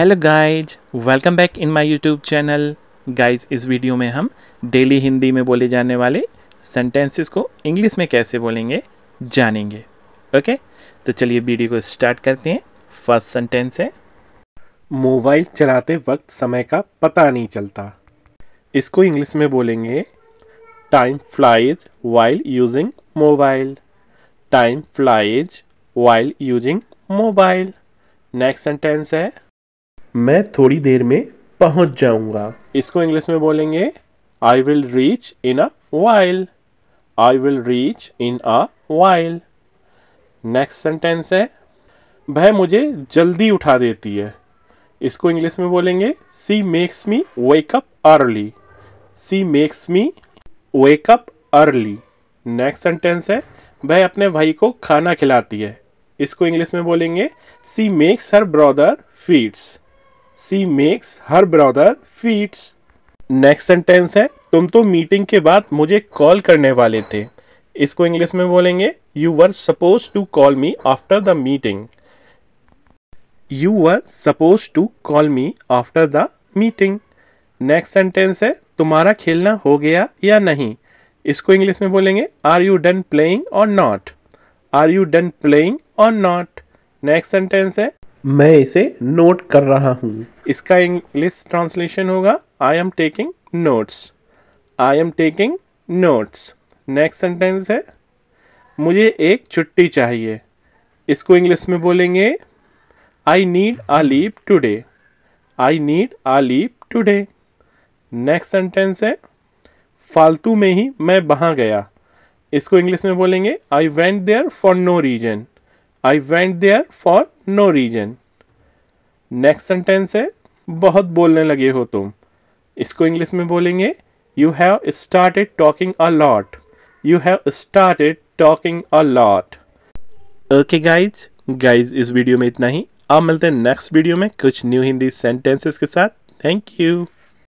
Hello guys welcome back in my YouTube channel guys इस video में हम daily Hindi में बोले जाने वाले सेंटेंसेस को इंग्लिश में कैसे बोलेंगे जानेंगे ओके okay? तो चलिए वीडियो को स्टार्ट करते हैं फर्स्ट सेंटेंस है मोबाइल चलाते वक्त समय का पता नहीं चलता इसको इंग्लिश में बोलेंगे time flies while using mobile time flies while using mobile next sentence है मैं थोड़ी देर में पहुंच जाऊंगा इसको इंग्लिश में बोलेंगे I will reach in a while I will reach in a while next sentence है वह मुझे जल्दी उठा देती है इसको इंग्लिश में बोलेंगे she makes me wake up early she makes me wake up early next sentence है वह अपने भाई को खाना खिलाती है इसको इंग्लिश में बोलेंगे she makes her brother feeds she makes her brother feeds next sentence है तुम तो मीटिंग के बाद मुझे कॉल करने वाले थे इसको इंग्लिश में बोलेंगे you were suppose to call me after the meeting you were suppose to call me after the meeting next sentence है तुम्हारा खेलना हो गया या नहीं इसको इंग्लिश में बोलेंगे are you done playing or not are you done playing or not next sentence है मैं इसे नोट कर रहा हूँ इसका इंग्लिश ट्रांसलेशन होगा I am taking notes I am taking notes next sentence है मुझे एक छुट्टी चाहिए इसको इंग्लिश में बोलेंगे I need a leave today I need a leave today next sentence है फालतू में ही मैं वहाँ गया इसको इंग्लिश में बोलेंगे I went there for no reason I went there for no reason next sentence है बहुत बोलने लगे हो तुम इसको इंग्लिश में बोलेंगे you have started talking a lot you have started talking a lot okay guys guys इस वीडियो में इतना ही आप मिलते हैं नेक्स्ट वीडियो में कुछ न्यू हिंदी सेंटेंसेस के साथ थैंक यू